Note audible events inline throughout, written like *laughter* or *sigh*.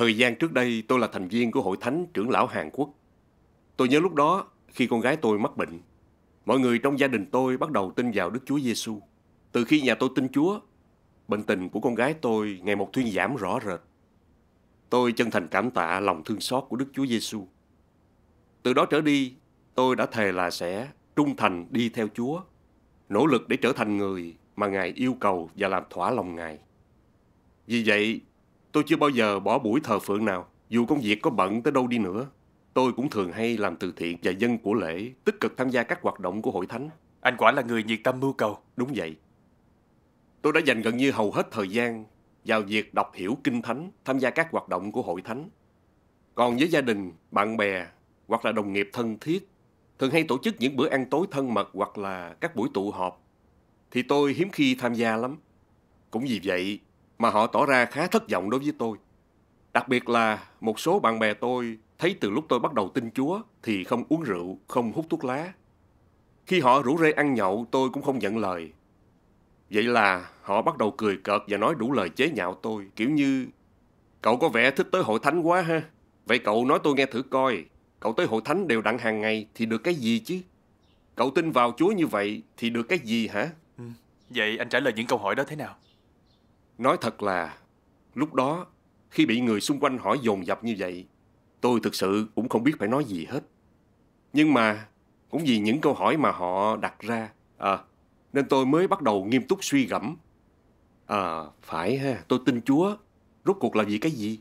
Thời gian trước đây tôi là thành viên của hội thánh trưởng lão Hàn Quốc. Tôi nhớ lúc đó khi con gái tôi mắc bệnh, mọi người trong gia đình tôi bắt đầu tin vào Đức Chúa Giêsu. Từ khi nhà tôi tin Chúa, bệnh tình của con gái tôi ngày một thuyên giảm rõ rệt. Tôi chân thành cảm tạ lòng thương xót của Đức Chúa Giêsu. Từ đó trở đi, tôi đã thề là sẽ trung thành đi theo Chúa, nỗ lực để trở thành người mà Ngài yêu cầu và làm thỏa lòng Ngài. Vì vậy, Tôi chưa bao giờ bỏ buổi thờ phượng nào, dù công việc có bận tới đâu đi nữa. Tôi cũng thường hay làm từ thiện và dân của lễ, tích cực tham gia các hoạt động của hội thánh. Anh quả là người nhiệt tâm mưu cầu. Đúng vậy. Tôi đã dành gần như hầu hết thời gian vào việc đọc hiểu kinh thánh, tham gia các hoạt động của hội thánh. Còn với gia đình, bạn bè hoặc là đồng nghiệp thân thiết, thường hay tổ chức những bữa ăn tối thân mật hoặc là các buổi tụ họp, thì tôi hiếm khi tham gia lắm. Cũng vì vậy, mà họ tỏ ra khá thất vọng đối với tôi. Đặc biệt là một số bạn bè tôi thấy từ lúc tôi bắt đầu tin Chúa thì không uống rượu, không hút thuốc lá. Khi họ rủ rê ăn nhậu tôi cũng không nhận lời. Vậy là họ bắt đầu cười cợt và nói đủ lời chế nhạo tôi kiểu như Cậu có vẻ thích tới hội thánh quá ha. Vậy cậu nói tôi nghe thử coi. Cậu tới hội thánh đều đặn hàng ngày thì được cái gì chứ? Cậu tin vào Chúa như vậy thì được cái gì hả? Ừ. Vậy anh trả lời những câu hỏi đó thế nào? Nói thật là, lúc đó, khi bị người xung quanh hỏi dồn dập như vậy, tôi thực sự cũng không biết phải nói gì hết. Nhưng mà, cũng vì những câu hỏi mà họ đặt ra, à, nên tôi mới bắt đầu nghiêm túc suy gẫm. À, phải ha, tôi tin Chúa, rốt cuộc là vì cái gì?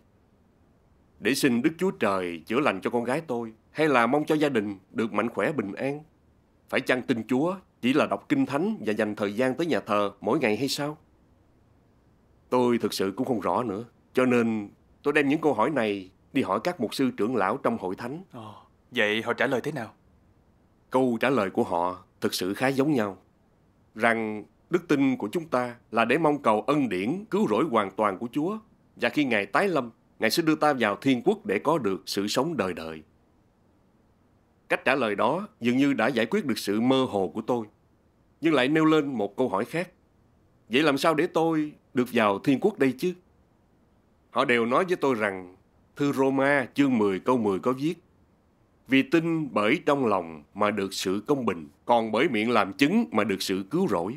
Để xin Đức Chúa Trời chữa lành cho con gái tôi, hay là mong cho gia đình được mạnh khỏe bình an? Phải chăng tin Chúa chỉ là đọc kinh thánh và dành thời gian tới nhà thờ mỗi ngày hay sao? Tôi thực sự cũng không rõ nữa. Cho nên tôi đem những câu hỏi này đi hỏi các mục sư trưởng lão trong hội thánh. Ồ, vậy họ trả lời thế nào? Câu trả lời của họ thực sự khá giống nhau. Rằng đức tin của chúng ta là để mong cầu ân điển cứu rỗi hoàn toàn của Chúa. Và khi Ngài tái lâm, Ngài sẽ đưa ta vào thiên quốc để có được sự sống đời đời. Cách trả lời đó dường như đã giải quyết được sự mơ hồ của tôi, nhưng lại nêu lên một câu hỏi khác. Vậy làm sao để tôi được vào thiên quốc đây chứ. Họ đều nói với tôi rằng thư Roma chương 10 câu 10 có viết Vì tin bởi trong lòng mà được sự công bình, còn bởi miệng làm chứng mà được sự cứu rỗi.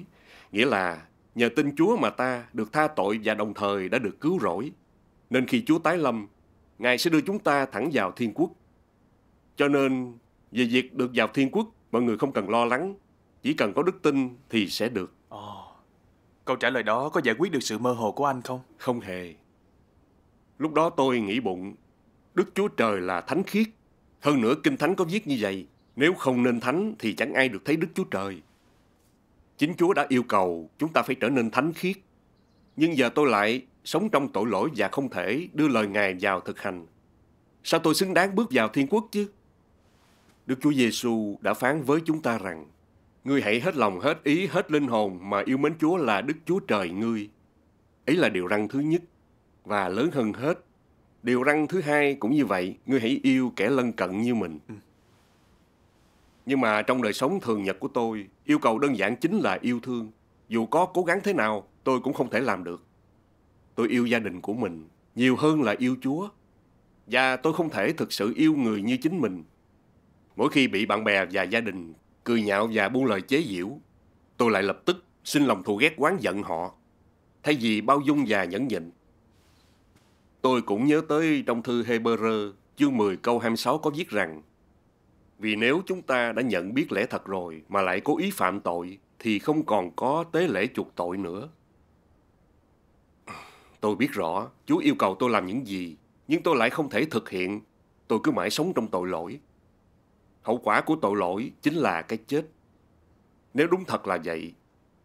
Nghĩa là nhờ tin Chúa mà ta được tha tội và đồng thời đã được cứu rỗi. Nên khi Chúa tái lâm, Ngài sẽ đưa chúng ta thẳng vào thiên quốc. Cho nên, về việc được vào thiên quốc, mọi người không cần lo lắng, chỉ cần có đức tin thì sẽ được. Câu trả lời đó có giải quyết được sự mơ hồ của anh không? Không hề. Lúc đó tôi nghĩ bụng, Đức Chúa Trời là thánh khiết. Hơn nữa Kinh Thánh có viết như vậy, nếu không nên thánh thì chẳng ai được thấy Đức Chúa Trời. Chính Chúa đã yêu cầu chúng ta phải trở nên thánh khiết. Nhưng giờ tôi lại sống trong tội lỗi và không thể đưa lời Ngài vào thực hành. Sao tôi xứng đáng bước vào thiên quốc chứ? Đức Chúa Giêsu đã phán với chúng ta rằng Ngươi hãy hết lòng, hết ý, hết linh hồn mà yêu mến Chúa là Đức Chúa Trời ngươi. Ấy là điều răng thứ nhất và lớn hơn hết. Điều răng thứ hai cũng như vậy, ngươi hãy yêu kẻ lân cận như mình. Ừ. Nhưng mà trong đời sống thường nhật của tôi, yêu cầu đơn giản chính là yêu thương. Dù có cố gắng thế nào, tôi cũng không thể làm được. Tôi yêu gia đình của mình nhiều hơn là yêu Chúa. Và tôi không thể thực sự yêu người như chính mình. Mỗi khi bị bạn bè và gia đình cười nhạo và buông lời chế giễu, tôi lại lập tức xin lòng thù ghét quán giận họ, thay vì bao dung và nhẫn nhịn. Tôi cũng nhớ tới trong thư Heberer chương 10 câu 26 có viết rằng Vì nếu chúng ta đã nhận biết lẽ thật rồi mà lại cố ý phạm tội thì không còn có tế lễ chuộc tội nữa. Tôi biết rõ Chúa yêu cầu tôi làm những gì nhưng tôi lại không thể thực hiện. Tôi cứ mãi sống trong tội lỗi Hậu quả của tội lỗi chính là cái chết. Nếu đúng thật là vậy,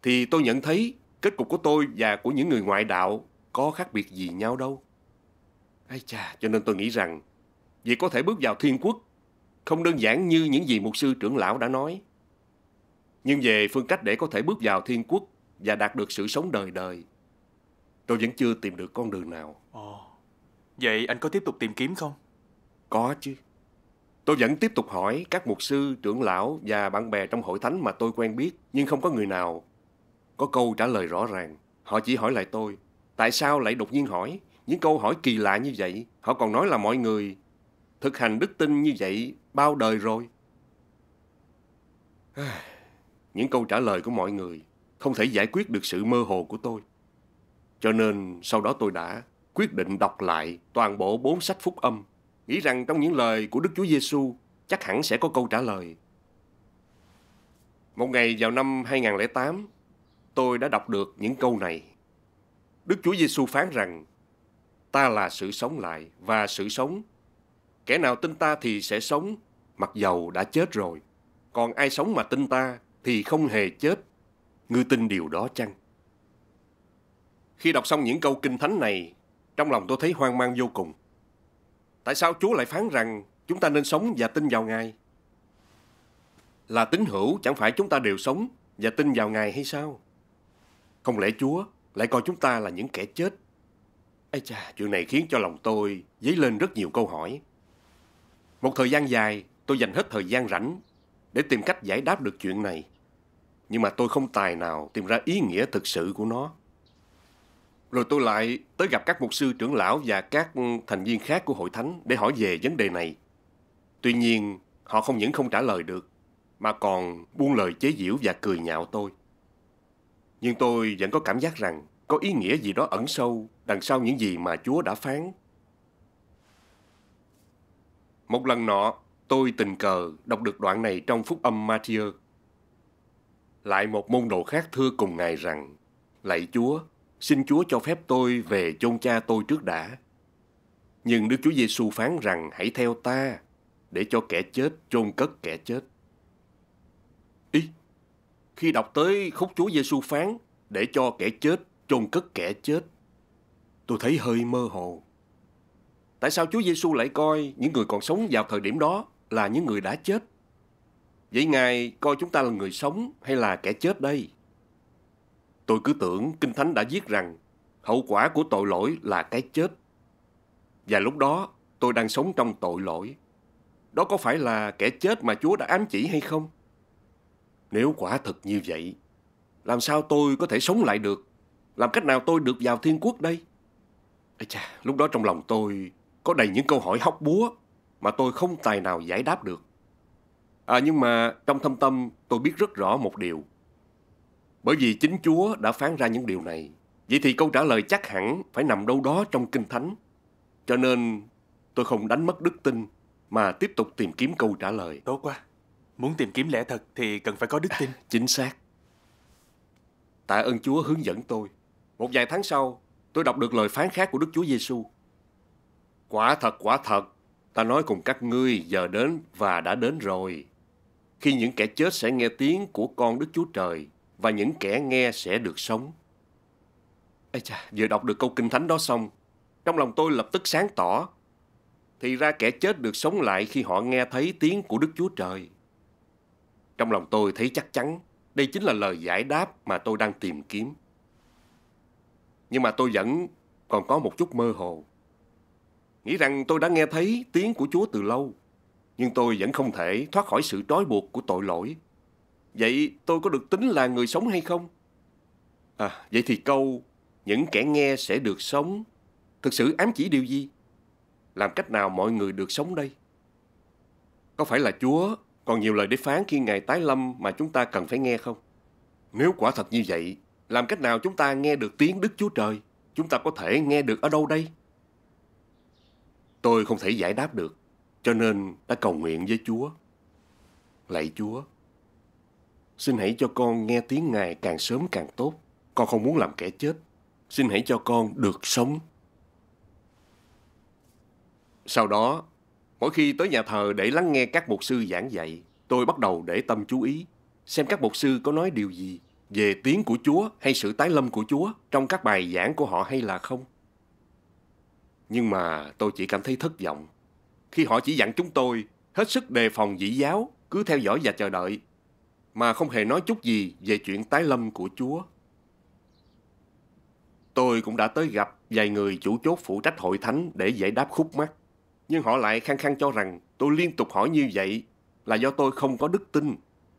thì tôi nhận thấy kết cục của tôi và của những người ngoại đạo có khác biệt gì nhau đâu. Ai cha, cho nên tôi nghĩ rằng việc có thể bước vào thiên quốc không đơn giản như những gì mục sư trưởng lão đã nói. Nhưng về phương cách để có thể bước vào thiên quốc và đạt được sự sống đời đời, tôi vẫn chưa tìm được con đường nào. Ồ, vậy anh có tiếp tục tìm kiếm không? Có chứ. Tôi vẫn tiếp tục hỏi các mục sư, trưởng lão và bạn bè trong hội thánh mà tôi quen biết, nhưng không có người nào có câu trả lời rõ ràng. Họ chỉ hỏi lại tôi, tại sao lại đột nhiên hỏi? Những câu hỏi kỳ lạ như vậy, họ còn nói là mọi người thực hành đức tin như vậy bao đời rồi. *sighs* Những câu trả lời của mọi người không thể giải quyết được sự mơ hồ của tôi. Cho nên sau đó tôi đã quyết định đọc lại toàn bộ bốn sách phúc âm nghĩ rằng trong những lời của Đức Chúa Giêsu chắc hẳn sẽ có câu trả lời. Một ngày vào năm 2008, tôi đã đọc được những câu này. Đức Chúa Giêsu phán rằng: "Ta là sự sống lại và sự sống. Kẻ nào tin ta thì sẽ sống, mặc dầu đã chết rồi. Còn ai sống mà tin ta thì không hề chết. Ngươi tin điều đó chăng?" Khi đọc xong những câu kinh thánh này, trong lòng tôi thấy hoang mang vô cùng. Tại sao Chúa lại phán rằng chúng ta nên sống và tin vào Ngài? Là tín hữu chẳng phải chúng ta đều sống và tin vào Ngài hay sao? Không lẽ Chúa lại coi chúng ta là những kẻ chết? Ây cha, chuyện này khiến cho lòng tôi dấy lên rất nhiều câu hỏi. Một thời gian dài, tôi dành hết thời gian rảnh để tìm cách giải đáp được chuyện này. Nhưng mà tôi không tài nào tìm ra ý nghĩa thực sự của nó. Rồi tôi lại tới gặp các mục sư trưởng lão và các thành viên khác của hội thánh để hỏi về vấn đề này. Tuy nhiên, họ không những không trả lời được, mà còn buông lời chế giễu và cười nhạo tôi. Nhưng tôi vẫn có cảm giác rằng có ý nghĩa gì đó ẩn sâu đằng sau những gì mà Chúa đã phán. Một lần nọ, tôi tình cờ đọc được đoạn này trong phúc âm Matthew. Lại một môn đồ khác thưa cùng Ngài rằng, Lạy Chúa, Xin Chúa cho phép tôi về chôn cha tôi trước đã. Nhưng Đức Chúa Giêsu phán rằng hãy theo ta để cho kẻ chết chôn cất kẻ chết. Ý, khi đọc tới khúc Chúa Giêsu phán để cho kẻ chết chôn cất kẻ chết, tôi thấy hơi mơ hồ. Tại sao Chúa Giêsu lại coi những người còn sống vào thời điểm đó là những người đã chết? Vậy Ngài coi chúng ta là người sống hay là kẻ chết đây? Tôi cứ tưởng Kinh Thánh đã viết rằng hậu quả của tội lỗi là cái chết. Và lúc đó tôi đang sống trong tội lỗi. Đó có phải là kẻ chết mà Chúa đã ám chỉ hay không? Nếu quả thật như vậy, làm sao tôi có thể sống lại được? Làm cách nào tôi được vào thiên quốc đây? Ây cha, lúc đó trong lòng tôi có đầy những câu hỏi hóc búa mà tôi không tài nào giải đáp được. À nhưng mà trong thâm tâm tôi biết rất rõ một điều – bởi vì chính Chúa đã phán ra những điều này. Vậy thì câu trả lời chắc hẳn phải nằm đâu đó trong Kinh Thánh. Cho nên tôi không đánh mất đức tin mà tiếp tục tìm kiếm câu trả lời. Tốt quá. Muốn tìm kiếm lẽ thật thì cần phải có đức tin. À, chính xác. Tạ ơn Chúa hướng dẫn tôi. Một vài tháng sau, tôi đọc được lời phán khác của Đức Chúa Giêsu. Quả thật, quả thật, ta nói cùng các ngươi giờ đến và đã đến rồi. Khi những kẻ chết sẽ nghe tiếng của con Đức Chúa Trời và những kẻ nghe sẽ được sống. Ây cha, vừa đọc được câu kinh thánh đó xong, trong lòng tôi lập tức sáng tỏ. Thì ra kẻ chết được sống lại khi họ nghe thấy tiếng của Đức Chúa Trời. Trong lòng tôi thấy chắc chắn, đây chính là lời giải đáp mà tôi đang tìm kiếm. Nhưng mà tôi vẫn còn có một chút mơ hồ. Nghĩ rằng tôi đã nghe thấy tiếng của Chúa từ lâu, nhưng tôi vẫn không thể thoát khỏi sự trói buộc của tội lỗi Vậy tôi có được tính là người sống hay không? À, vậy thì câu những kẻ nghe sẽ được sống thực sự ám chỉ điều gì? Làm cách nào mọi người được sống đây? Có phải là Chúa còn nhiều lời để phán khi Ngài tái lâm mà chúng ta cần phải nghe không? Nếu quả thật như vậy, làm cách nào chúng ta nghe được tiếng Đức Chúa Trời? Chúng ta có thể nghe được ở đâu đây? Tôi không thể giải đáp được, cho nên đã cầu nguyện với Chúa. Lạy Chúa, Xin hãy cho con nghe tiếng Ngài càng sớm càng tốt. Con không muốn làm kẻ chết. Xin hãy cho con được sống. Sau đó, mỗi khi tới nhà thờ để lắng nghe các mục sư giảng dạy, tôi bắt đầu để tâm chú ý, xem các mục sư có nói điều gì về tiếng của Chúa hay sự tái lâm của Chúa trong các bài giảng của họ hay là không. Nhưng mà tôi chỉ cảm thấy thất vọng khi họ chỉ dặn chúng tôi hết sức đề phòng dị giáo, cứ theo dõi và chờ đợi mà không hề nói chút gì về chuyện tái lâm của Chúa. Tôi cũng đã tới gặp vài người chủ chốt phụ trách hội thánh để giải đáp khúc mắc, nhưng họ lại khăng khăng cho rằng tôi liên tục hỏi như vậy là do tôi không có đức tin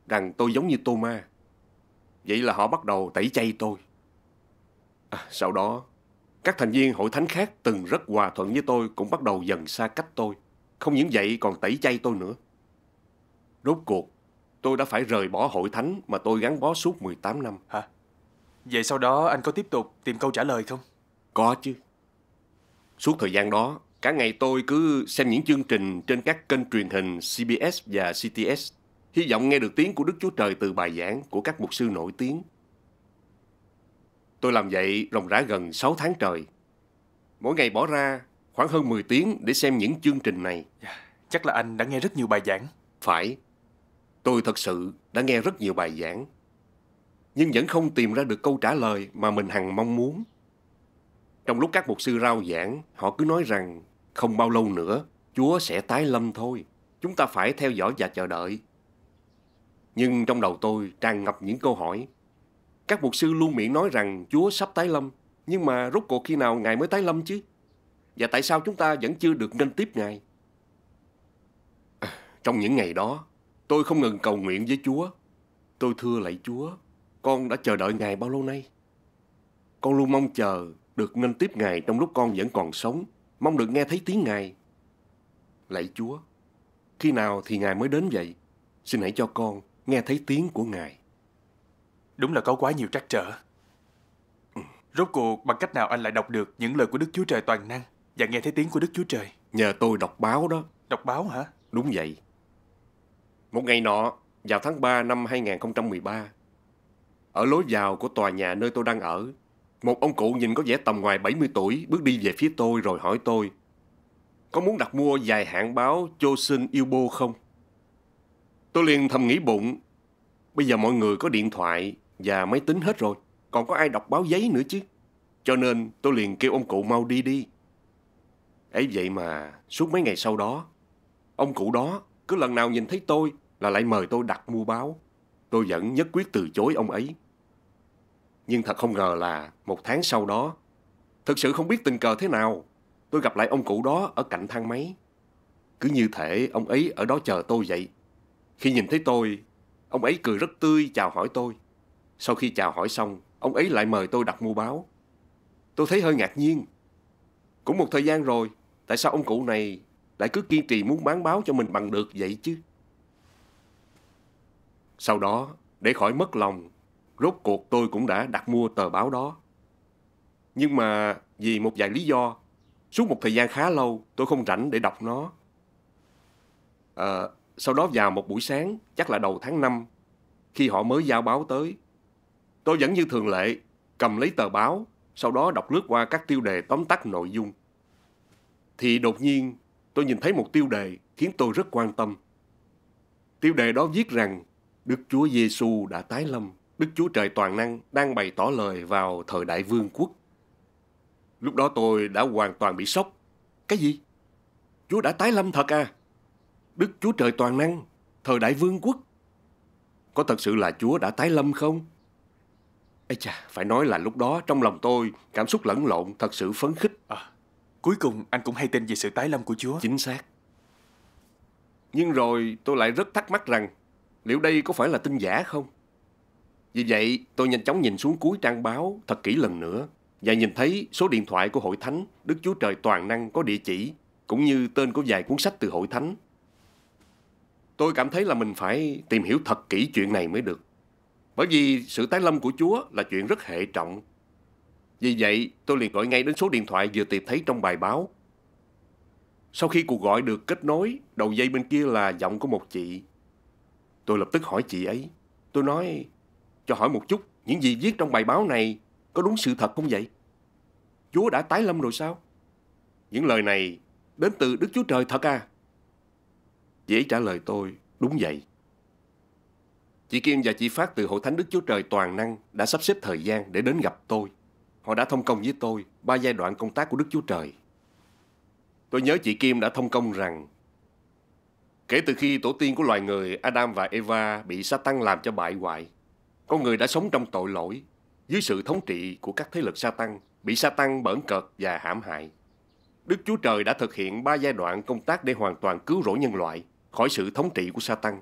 rằng tôi giống như Tô Ma. Vậy là họ bắt đầu tẩy chay tôi. À, sau đó, các thành viên hội thánh khác từng rất hòa thuận với tôi cũng bắt đầu dần xa cách tôi. Không những vậy còn tẩy chay tôi nữa. Rốt cuộc, Tôi đã phải rời bỏ hội thánh mà tôi gắn bó suốt 18 năm. Hả? Vậy sau đó anh có tiếp tục tìm câu trả lời không? Có chứ. Suốt thời gian đó, cả ngày tôi cứ xem những chương trình trên các kênh truyền hình CBS và CTS, hy vọng nghe được tiếng của Đức Chúa Trời từ bài giảng của các mục sư nổi tiếng. Tôi làm vậy ròng rã gần 6 tháng trời. Mỗi ngày bỏ ra khoảng hơn 10 tiếng để xem những chương trình này. Dạ, chắc là anh đã nghe rất nhiều bài giảng. Phải, Tôi thật sự đã nghe rất nhiều bài giảng, nhưng vẫn không tìm ra được câu trả lời mà mình hằng mong muốn. Trong lúc các mục sư rao giảng, họ cứ nói rằng không bao lâu nữa Chúa sẽ tái lâm thôi. Chúng ta phải theo dõi và chờ đợi. Nhưng trong đầu tôi tràn ngập những câu hỏi. Các mục sư luôn miệng nói rằng Chúa sắp tái lâm, nhưng mà rốt cuộc khi nào Ngài mới tái lâm chứ? Và tại sao chúng ta vẫn chưa được nên tiếp Ngài? À, trong những ngày đó, Tôi không ngừng cầu nguyện với Chúa. Tôi thưa lạy Chúa, con đã chờ đợi Ngài bao lâu nay? Con luôn mong chờ được nên tiếp Ngài trong lúc con vẫn còn sống, mong được nghe thấy tiếng Ngài. Lạy Chúa, khi nào thì Ngài mới đến vậy? Xin hãy cho con nghe thấy tiếng của Ngài. Đúng là có quá nhiều trắc trở. Ừ. Rốt cuộc bằng cách nào anh lại đọc được những lời của Đức Chúa Trời toàn năng và nghe thấy tiếng của Đức Chúa Trời? Nhờ tôi đọc báo đó. Đọc báo hả? Đúng vậy. Một ngày nọ, vào tháng 3 năm 2013, ở lối vào của tòa nhà nơi tôi đang ở, một ông cụ nhìn có vẻ tầm ngoài 70 tuổi bước đi về phía tôi rồi hỏi tôi Có muốn đặt mua dài hạn báo Chosun Ilbo không? Tôi liền thầm nghĩ bụng Bây giờ mọi người có điện thoại và máy tính hết rồi Còn có ai đọc báo giấy nữa chứ Cho nên tôi liền kêu ông cụ mau đi đi ấy vậy mà suốt mấy ngày sau đó Ông cụ đó cứ lần nào nhìn thấy tôi là lại mời tôi đặt mua báo. Tôi vẫn nhất quyết từ chối ông ấy. Nhưng thật không ngờ là một tháng sau đó, thật sự không biết tình cờ thế nào, tôi gặp lại ông cụ đó ở cạnh thang máy. Cứ như thể ông ấy ở đó chờ tôi vậy. Khi nhìn thấy tôi, ông ấy cười rất tươi chào hỏi tôi. Sau khi chào hỏi xong, ông ấy lại mời tôi đặt mua báo. Tôi thấy hơi ngạc nhiên. Cũng một thời gian rồi, tại sao ông cụ này lại cứ kiên trì muốn bán báo cho mình bằng được vậy chứ. Sau đó, để khỏi mất lòng, rốt cuộc tôi cũng đã đặt mua tờ báo đó. Nhưng mà vì một vài lý do, suốt một thời gian khá lâu tôi không rảnh để đọc nó. À, sau đó vào một buổi sáng, chắc là đầu tháng 5, khi họ mới giao báo tới, tôi vẫn như thường lệ cầm lấy tờ báo, sau đó đọc lướt qua các tiêu đề tóm tắt nội dung. Thì đột nhiên tôi nhìn thấy một tiêu đề khiến tôi rất quan tâm. Tiêu đề đó viết rằng Đức Chúa Giêsu đã tái lâm, Đức Chúa Trời toàn năng đang bày tỏ lời vào thời đại vương quốc. Lúc đó tôi đã hoàn toàn bị sốc. Cái gì? Chúa đã tái lâm thật à? Đức Chúa Trời toàn năng, thời đại vương quốc. Có thật sự là Chúa đã tái lâm không? Ây chà, phải nói là lúc đó trong lòng tôi cảm xúc lẫn lộn thật sự phấn khích. À, Cuối cùng anh cũng hay tin về sự tái lâm của Chúa Chính xác Nhưng rồi tôi lại rất thắc mắc rằng Liệu đây có phải là tin giả không? Vì vậy tôi nhanh chóng nhìn xuống cuối trang báo thật kỹ lần nữa Và nhìn thấy số điện thoại của hội thánh Đức Chúa Trời Toàn Năng có địa chỉ Cũng như tên của vài cuốn sách từ hội thánh Tôi cảm thấy là mình phải tìm hiểu thật kỹ chuyện này mới được bởi vì sự tái lâm của Chúa là chuyện rất hệ trọng vì vậy, tôi liền gọi ngay đến số điện thoại vừa tìm thấy trong bài báo. Sau khi cuộc gọi được kết nối, đầu dây bên kia là giọng của một chị. Tôi lập tức hỏi chị ấy. Tôi nói, cho hỏi một chút, những gì viết trong bài báo này có đúng sự thật không vậy? Chúa đã tái lâm rồi sao? Những lời này đến từ Đức Chúa Trời thật à? Chị ấy trả lời tôi, đúng vậy. Chị Kim và chị Phát từ Hội Thánh Đức Chúa Trời Toàn Năng đã sắp xếp thời gian để đến gặp tôi. Họ đã thông công với tôi ba giai đoạn công tác của Đức Chúa Trời. Tôi nhớ chị Kim đã thông công rằng kể từ khi tổ tiên của loài người Adam và Eva bị Satan làm cho bại hoại, con người đã sống trong tội lỗi dưới sự thống trị của các thế lực Satan, bị Satan bẩn cợt và hãm hại. Đức Chúa Trời đã thực hiện ba giai đoạn công tác để hoàn toàn cứu rỗi nhân loại khỏi sự thống trị của Satan.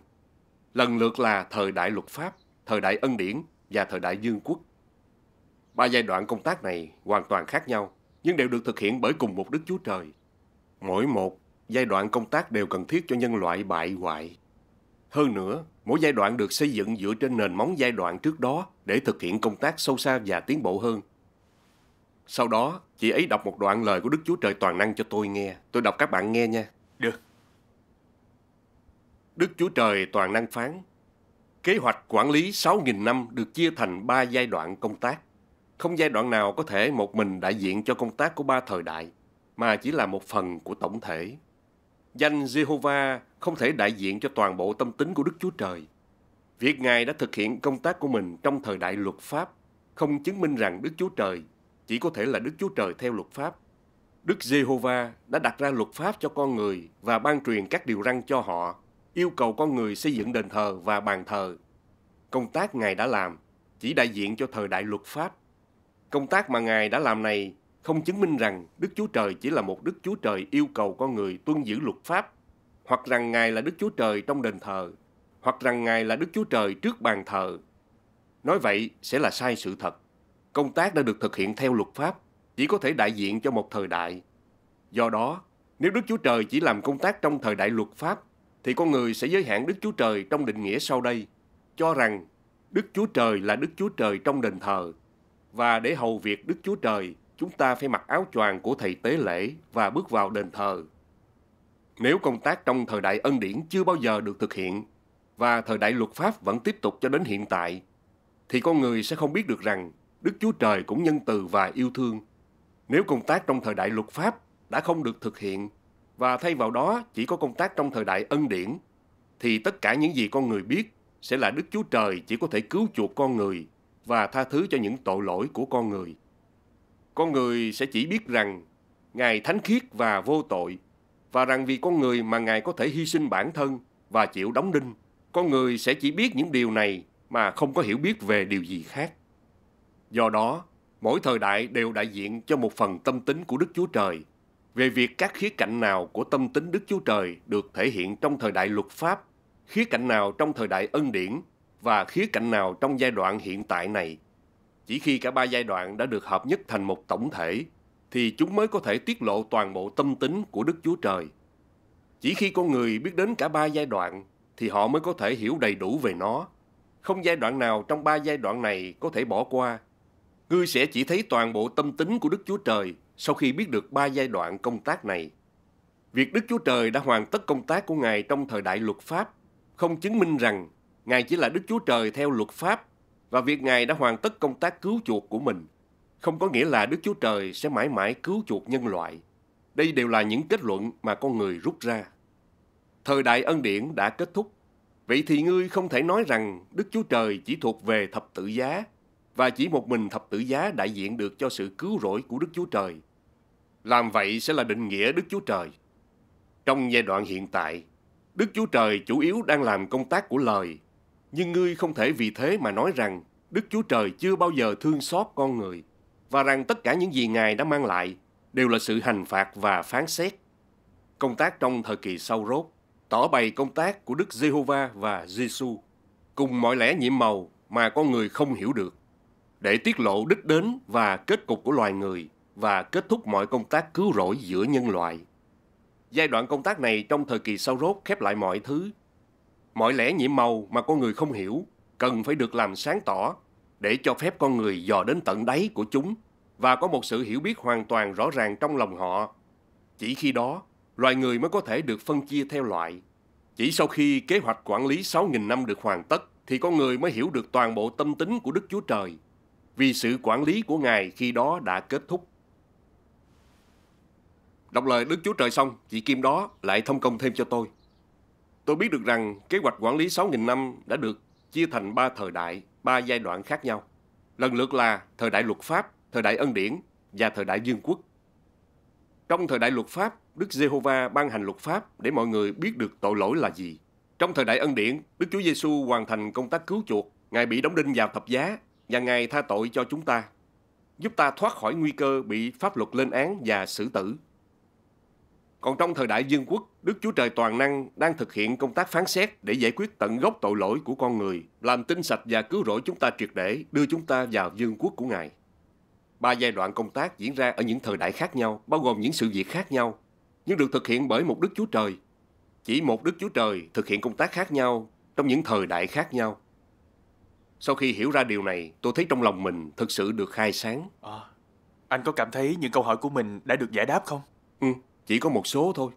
Lần lượt là thời đại luật pháp, thời đại ân điển và thời đại dương quốc. Ba giai đoạn công tác này hoàn toàn khác nhau, nhưng đều được thực hiện bởi cùng một Đức Chúa Trời. Mỗi một giai đoạn công tác đều cần thiết cho nhân loại bại hoại. Hơn nữa, mỗi giai đoạn được xây dựng dựa trên nền móng giai đoạn trước đó để thực hiện công tác sâu xa và tiến bộ hơn. Sau đó, chị ấy đọc một đoạn lời của Đức Chúa Trời Toàn Năng cho tôi nghe. Tôi đọc các bạn nghe nha. Được. Đức Chúa Trời Toàn Năng phán, kế hoạch quản lý 6.000 năm được chia thành 3 giai đoạn công tác. Không giai đoạn nào có thể một mình đại diện cho công tác của ba thời đại, mà chỉ là một phần của tổng thể. Danh Jehovah không thể đại diện cho toàn bộ tâm tính của Đức Chúa Trời. Việc Ngài đã thực hiện công tác của mình trong thời đại luật pháp không chứng minh rằng Đức Chúa Trời chỉ có thể là Đức Chúa Trời theo luật pháp. Đức Jehovah đã đặt ra luật pháp cho con người và ban truyền các điều răn cho họ, yêu cầu con người xây dựng đền thờ và bàn thờ. Công tác Ngài đã làm chỉ đại diện cho thời đại luật pháp Công tác mà Ngài đã làm này không chứng minh rằng Đức Chúa Trời chỉ là một Đức Chúa Trời yêu cầu con người tuân giữ luật pháp, hoặc rằng Ngài là Đức Chúa Trời trong đền thờ, hoặc rằng Ngài là Đức Chúa Trời trước bàn thờ. Nói vậy sẽ là sai sự thật. Công tác đã được thực hiện theo luật pháp, chỉ có thể đại diện cho một thời đại. Do đó, nếu Đức Chúa Trời chỉ làm công tác trong thời đại luật pháp, thì con người sẽ giới hạn Đức Chúa Trời trong định nghĩa sau đây, cho rằng Đức Chúa Trời là Đức Chúa Trời trong đền thờ, và để hầu việc Đức Chúa Trời, chúng ta phải mặc áo choàng của thầy tế lễ và bước vào đền thờ. Nếu công tác trong thời đại ân điển chưa bao giờ được thực hiện và thời đại luật pháp vẫn tiếp tục cho đến hiện tại, thì con người sẽ không biết được rằng Đức Chúa Trời cũng nhân từ và yêu thương. Nếu công tác trong thời đại luật pháp đã không được thực hiện và thay vào đó chỉ có công tác trong thời đại ân điển, thì tất cả những gì con người biết sẽ là Đức Chúa Trời chỉ có thể cứu chuộc con người và tha thứ cho những tội lỗi của con người. Con người sẽ chỉ biết rằng Ngài thánh khiết và vô tội và rằng vì con người mà Ngài có thể hy sinh bản thân và chịu đóng đinh, con người sẽ chỉ biết những điều này mà không có hiểu biết về điều gì khác. Do đó, mỗi thời đại đều đại diện cho một phần tâm tính của Đức Chúa Trời. Về việc các khía cạnh nào của tâm tính Đức Chúa Trời được thể hiện trong thời đại luật pháp, khía cạnh nào trong thời đại ân điển và khía cạnh nào trong giai đoạn hiện tại này. Chỉ khi cả ba giai đoạn đã được hợp nhất thành một tổng thể, thì chúng mới có thể tiết lộ toàn bộ tâm tính của Đức Chúa Trời. Chỉ khi con người biết đến cả ba giai đoạn, thì họ mới có thể hiểu đầy đủ về nó. Không giai đoạn nào trong ba giai đoạn này có thể bỏ qua. Ngươi sẽ chỉ thấy toàn bộ tâm tính của Đức Chúa Trời sau khi biết được ba giai đoạn công tác này. Việc Đức Chúa Trời đã hoàn tất công tác của Ngài trong thời đại luật pháp không chứng minh rằng Ngài chỉ là Đức Chúa Trời theo luật pháp và việc Ngài đã hoàn tất công tác cứu chuộc của mình không có nghĩa là Đức Chúa Trời sẽ mãi mãi cứu chuộc nhân loại. Đây đều là những kết luận mà con người rút ra. Thời đại ân điển đã kết thúc. Vậy thì ngươi không thể nói rằng Đức Chúa Trời chỉ thuộc về thập tự giá và chỉ một mình thập tự giá đại diện được cho sự cứu rỗi của Đức Chúa Trời. Làm vậy sẽ là định nghĩa Đức Chúa Trời. Trong giai đoạn hiện tại, Đức Chúa Trời chủ yếu đang làm công tác của lời nhưng ngươi không thể vì thế mà nói rằng Đức Chúa Trời chưa bao giờ thương xót con người và rằng tất cả những gì Ngài đã mang lại đều là sự hành phạt và phán xét. Công tác trong thời kỳ sau rốt tỏ bày công tác của Đức Giê-hô-va và Giê-xu cùng mọi lẽ nhiệm màu mà con người không hiểu được để tiết lộ đích đến và kết cục của loài người và kết thúc mọi công tác cứu rỗi giữa nhân loại. Giai đoạn công tác này trong thời kỳ sau rốt khép lại mọi thứ mọi lẽ nhiệm màu mà con người không hiểu cần phải được làm sáng tỏ để cho phép con người dò đến tận đáy của chúng và có một sự hiểu biết hoàn toàn rõ ràng trong lòng họ. Chỉ khi đó, loài người mới có thể được phân chia theo loại. Chỉ sau khi kế hoạch quản lý 6.000 năm được hoàn tất, thì con người mới hiểu được toàn bộ tâm tính của Đức Chúa Trời, vì sự quản lý của Ngài khi đó đã kết thúc. Đọc lời Đức Chúa Trời xong, chị Kim đó lại thông công thêm cho tôi. Tôi biết được rằng kế hoạch quản lý 6.000 năm đã được chia thành 3 thời đại, 3 giai đoạn khác nhau. Lần lượt là thời đại luật pháp, thời đại ân điển và thời đại dương quốc. Trong thời đại luật pháp, Đức Giê-hô-va ban hành luật pháp để mọi người biết được tội lỗi là gì. Trong thời đại ân điển, Đức Chúa giê Giêsu hoàn thành công tác cứu chuộc, Ngài bị đóng đinh vào thập giá và Ngài tha tội cho chúng ta, giúp ta thoát khỏi nguy cơ bị pháp luật lên án và xử tử. Còn trong thời đại dương quốc, Đức Chúa Trời toàn năng đang thực hiện công tác phán xét để giải quyết tận gốc tội lỗi của con người, làm tinh sạch và cứu rỗi chúng ta triệt để, đưa chúng ta vào dương quốc của Ngài. Ba giai đoạn công tác diễn ra ở những thời đại khác nhau, bao gồm những sự việc khác nhau, nhưng được thực hiện bởi một Đức Chúa Trời. Chỉ một Đức Chúa Trời thực hiện công tác khác nhau trong những thời đại khác nhau. Sau khi hiểu ra điều này, tôi thấy trong lòng mình thực sự được khai sáng. À, anh có cảm thấy những câu hỏi của mình đã được giải đáp không? Ừ, chỉ có một số thôi.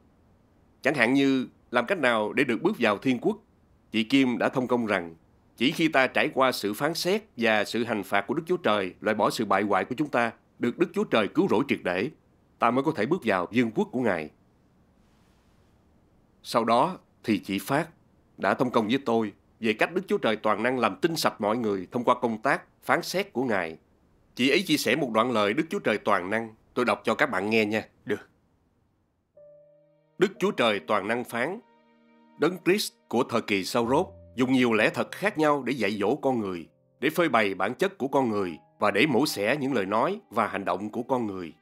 Chẳng hạn như làm cách nào để được bước vào thiên quốc, chị Kim đã thông công rằng chỉ khi ta trải qua sự phán xét và sự hành phạt của Đức Chúa Trời loại bỏ sự bại hoại của chúng ta, được Đức Chúa Trời cứu rỗi triệt để, ta mới có thể bước vào vương quốc của Ngài. Sau đó thì chị Phát đã thông công với tôi về cách Đức Chúa Trời toàn năng làm tinh sạch mọi người thông qua công tác phán xét của Ngài. Chị ấy chia sẻ một đoạn lời Đức Chúa Trời toàn năng, tôi đọc cho các bạn nghe nha. Được. Đức Chúa Trời toàn năng phán, Đấng Christ của thời kỳ sau rốt dùng nhiều lẽ thật khác nhau để dạy dỗ con người, để phơi bày bản chất của con người và để mổ xẻ những lời nói và hành động của con người.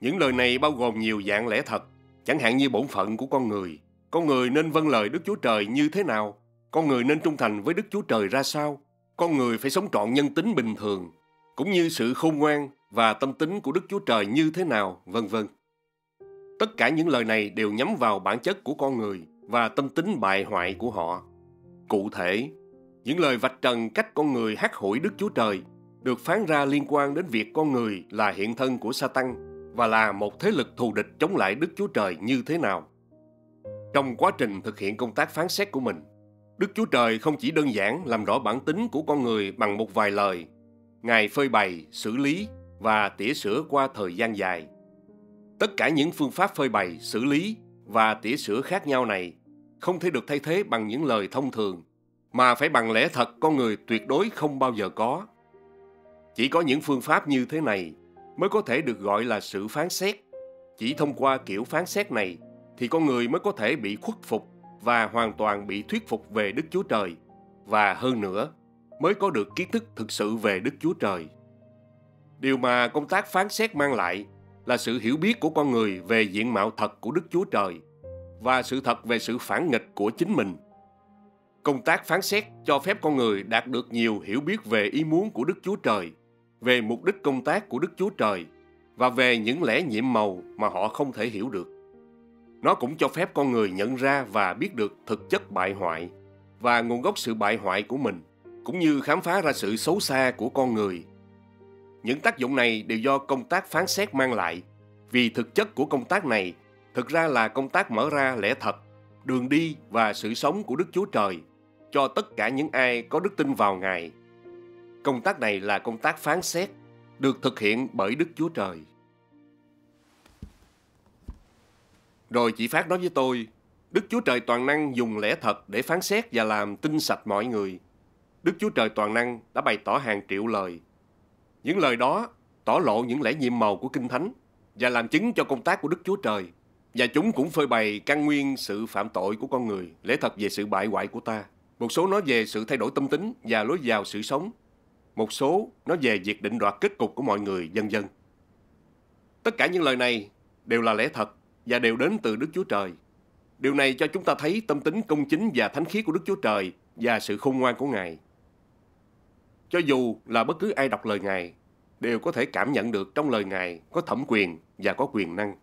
Những lời này bao gồm nhiều dạng lẽ thật, chẳng hạn như bổn phận của con người. Con người nên vâng lời Đức Chúa Trời như thế nào? Con người nên trung thành với Đức Chúa Trời ra sao? Con người phải sống trọn nhân tính bình thường, cũng như sự khôn ngoan và tâm tính của Đức Chúa Trời như thế nào, vân vân. Tất cả những lời này đều nhắm vào bản chất của con người và tâm tính bại hoại của họ. Cụ thể, những lời vạch trần cách con người hát hủi Đức Chúa Trời được phán ra liên quan đến việc con người là hiện thân của Satan và là một thế lực thù địch chống lại Đức Chúa Trời như thế nào. Trong quá trình thực hiện công tác phán xét của mình, Đức Chúa Trời không chỉ đơn giản làm rõ bản tính của con người bằng một vài lời. Ngài phơi bày, xử lý và tỉa sửa qua thời gian dài – Tất cả những phương pháp phơi bày, xử lý và tỉa sửa khác nhau này không thể được thay thế bằng những lời thông thường, mà phải bằng lẽ thật con người tuyệt đối không bao giờ có. Chỉ có những phương pháp như thế này mới có thể được gọi là sự phán xét. Chỉ thông qua kiểu phán xét này thì con người mới có thể bị khuất phục và hoàn toàn bị thuyết phục về Đức Chúa Trời và hơn nữa mới có được kiến thức thực sự về Đức Chúa Trời. Điều mà công tác phán xét mang lại là sự hiểu biết của con người về diện mạo thật của Đức Chúa Trời và sự thật về sự phản nghịch của chính mình. Công tác phán xét cho phép con người đạt được nhiều hiểu biết về ý muốn của Đức Chúa Trời, về mục đích công tác của Đức Chúa Trời và về những lẽ nhiệm màu mà họ không thể hiểu được. Nó cũng cho phép con người nhận ra và biết được thực chất bại hoại và nguồn gốc sự bại hoại của mình, cũng như khám phá ra sự xấu xa của con người những tác dụng này đều do công tác phán xét mang lại, vì thực chất của công tác này thực ra là công tác mở ra lẽ thật, đường đi và sự sống của Đức Chúa Trời cho tất cả những ai có đức tin vào Ngài. Công tác này là công tác phán xét, được thực hiện bởi Đức Chúa Trời. Rồi chị Phát nói với tôi, Đức Chúa Trời toàn năng dùng lẽ thật để phán xét và làm tinh sạch mọi người. Đức Chúa Trời toàn năng đã bày tỏ hàng triệu lời những lời đó tỏ lộ những lẽ nhiệm màu của Kinh Thánh và làm chứng cho công tác của Đức Chúa Trời. Và chúng cũng phơi bày căn nguyên sự phạm tội của con người, lẽ thật về sự bại hoại của ta. Một số nói về sự thay đổi tâm tính và lối vào sự sống. Một số nói về việc định đoạt kết cục của mọi người, dân dân. Tất cả những lời này đều là lẽ thật và đều đến từ Đức Chúa Trời. Điều này cho chúng ta thấy tâm tính công chính và thánh khiết của Đức Chúa Trời và sự khôn ngoan của Ngài. Cho dù là bất cứ ai đọc lời Ngài, đều có thể cảm nhận được trong lời Ngài có thẩm quyền và có quyền năng.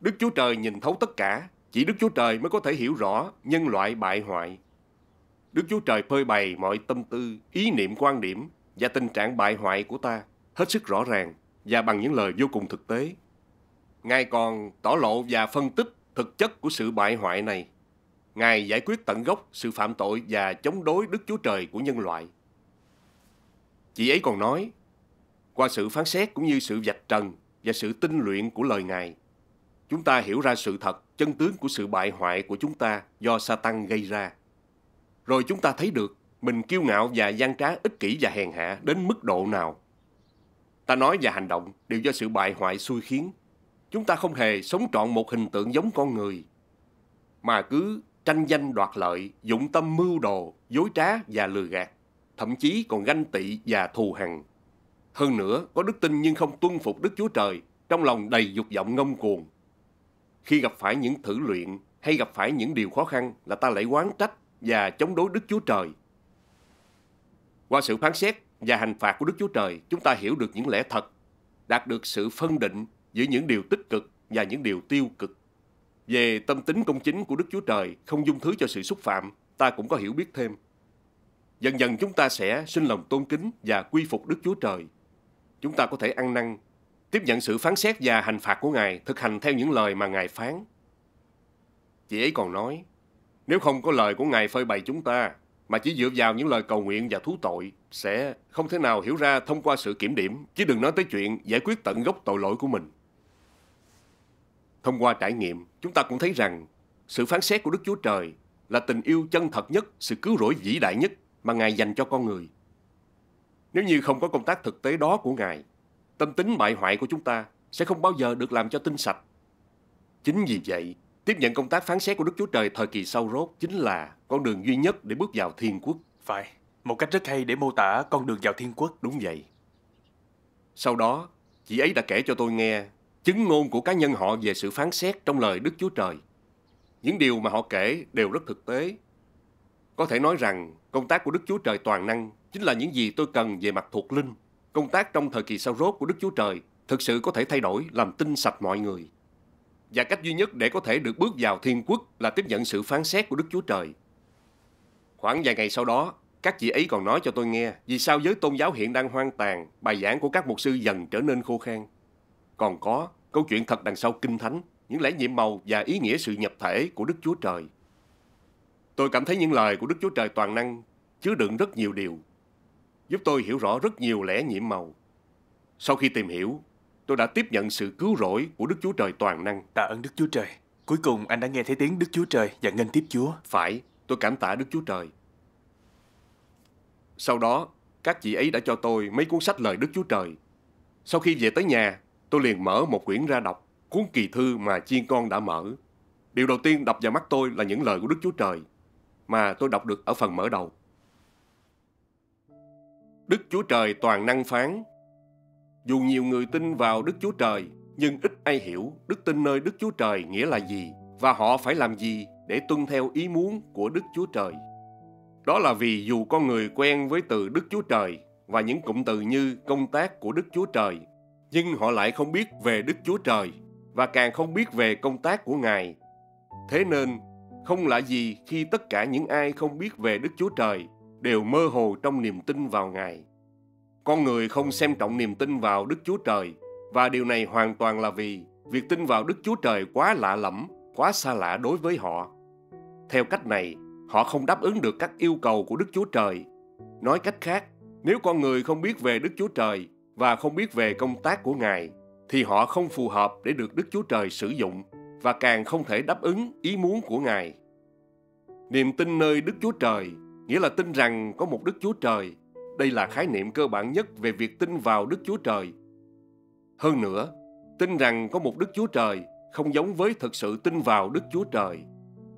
Đức Chúa Trời nhìn thấu tất cả, chỉ Đức Chúa Trời mới có thể hiểu rõ nhân loại bại hoại. Đức Chúa Trời phơi bày mọi tâm tư, ý niệm quan điểm và tình trạng bại hoại của ta hết sức rõ ràng và bằng những lời vô cùng thực tế. Ngài còn tỏ lộ và phân tích thực chất của sự bại hoại này. Ngài giải quyết tận gốc sự phạm tội và chống đối Đức Chúa Trời của nhân loại. Chị ấy còn nói, qua sự phán xét cũng như sự vạch trần và sự tinh luyện của lời Ngài, chúng ta hiểu ra sự thật, chân tướng của sự bại hoại của chúng ta do sa tăng gây ra. Rồi chúng ta thấy được mình kiêu ngạo và gian trá, ích kỷ và hèn hạ đến mức độ nào. Ta nói và hành động đều do sự bại hoại xui khiến. Chúng ta không hề sống trọn một hình tượng giống con người, mà cứ tranh danh đoạt lợi, dụng tâm mưu đồ, dối trá và lừa gạt thậm chí còn ganh tị và thù hằn. Hơn nữa, có đức tin nhưng không tuân phục Đức Chúa Trời, trong lòng đầy dục vọng ngông cuồng. Khi gặp phải những thử luyện hay gặp phải những điều khó khăn là ta lại quán trách và chống đối Đức Chúa Trời. Qua sự phán xét và hành phạt của Đức Chúa Trời, chúng ta hiểu được những lẽ thật, đạt được sự phân định giữa những điều tích cực và những điều tiêu cực. Về tâm tính công chính của Đức Chúa Trời không dung thứ cho sự xúc phạm, ta cũng có hiểu biết thêm. Dần dần chúng ta sẽ sinh lòng tôn kính và quy phục Đức Chúa Trời. Chúng ta có thể ăn năn, tiếp nhận sự phán xét và hành phạt của Ngài, thực hành theo những lời mà Ngài phán. Chị ấy còn nói, nếu không có lời của Ngài phơi bày chúng ta, mà chỉ dựa vào những lời cầu nguyện và thú tội, sẽ không thể nào hiểu ra thông qua sự kiểm điểm, chứ đừng nói tới chuyện giải quyết tận gốc tội lỗi của mình. Thông qua trải nghiệm, chúng ta cũng thấy rằng sự phán xét của Đức Chúa Trời là tình yêu chân thật nhất, sự cứu rỗi vĩ đại nhất mà Ngài dành cho con người. Nếu như không có công tác thực tế đó của Ngài, tâm tính bại hoại của chúng ta sẽ không bao giờ được làm cho tinh sạch. Chính vì vậy, tiếp nhận công tác phán xét của Đức Chúa Trời thời kỳ sau rốt chính là con đường duy nhất để bước vào thiên quốc. Phải, một cách rất hay để mô tả con đường vào thiên quốc. Đúng vậy. Sau đó, chị ấy đã kể cho tôi nghe chứng ngôn của cá nhân họ về sự phán xét trong lời Đức Chúa Trời. Những điều mà họ kể đều rất thực tế. Có thể nói rằng Công tác của Đức Chúa Trời toàn năng chính là những gì tôi cần về mặt thuộc linh. Công tác trong thời kỳ sau rốt của Đức Chúa Trời thực sự có thể thay đổi, làm tinh sạch mọi người. Và cách duy nhất để có thể được bước vào thiên quốc là tiếp nhận sự phán xét của Đức Chúa Trời. Khoảng vài ngày sau đó, các chị ấy còn nói cho tôi nghe vì sao giới tôn giáo hiện đang hoang tàn, bài giảng của các mục sư dần trở nên khô khan. Còn có câu chuyện thật đằng sau kinh thánh, những lẽ nhiệm màu và ý nghĩa sự nhập thể của Đức Chúa Trời. Tôi cảm thấy những lời của Đức Chúa Trời toàn năng chứa đựng rất nhiều điều, giúp tôi hiểu rõ rất nhiều lẽ nhiệm màu. Sau khi tìm hiểu, tôi đã tiếp nhận sự cứu rỗi của Đức Chúa Trời toàn năng. Tạ ơn Đức Chúa Trời. Cuối cùng anh đã nghe thấy tiếng Đức Chúa Trời và nghênh tiếp Chúa. Phải, tôi cảm tạ Đức Chúa Trời. Sau đó, các chị ấy đã cho tôi mấy cuốn sách lời Đức Chúa Trời. Sau khi về tới nhà, tôi liền mở một quyển ra đọc, cuốn kỳ thư mà chiên con đã mở. Điều đầu tiên đập vào mắt tôi là những lời của Đức Chúa Trời mà tôi đọc được ở phần mở đầu. Đức Chúa Trời toàn năng phán Dù nhiều người tin vào Đức Chúa Trời, nhưng ít ai hiểu đức tin nơi Đức Chúa Trời nghĩa là gì và họ phải làm gì để tuân theo ý muốn của Đức Chúa Trời. Đó là vì dù con người quen với từ Đức Chúa Trời và những cụm từ như công tác của Đức Chúa Trời, nhưng họ lại không biết về Đức Chúa Trời và càng không biết về công tác của Ngài. Thế nên, không lạ gì khi tất cả những ai không biết về Đức Chúa Trời đều mơ hồ trong niềm tin vào Ngài. Con người không xem trọng niềm tin vào Đức Chúa Trời và điều này hoàn toàn là vì việc tin vào Đức Chúa Trời quá lạ lẫm, quá xa lạ đối với họ. Theo cách này, họ không đáp ứng được các yêu cầu của Đức Chúa Trời. Nói cách khác, nếu con người không biết về Đức Chúa Trời và không biết về công tác của Ngài, thì họ không phù hợp để được Đức Chúa Trời sử dụng và càng không thể đáp ứng ý muốn của Ngài. Niềm tin nơi Đức Chúa Trời nghĩa là tin rằng có một Đức Chúa Trời. Đây là khái niệm cơ bản nhất về việc tin vào Đức Chúa Trời. Hơn nữa, tin rằng có một Đức Chúa Trời không giống với thực sự tin vào Đức Chúa Trời.